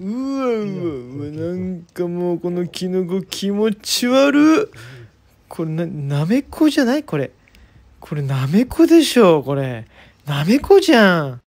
うわうわうわなんかもうこのキノコ気持ち悪これななめこじゃないこれこれなめこでしょこれなめこじゃん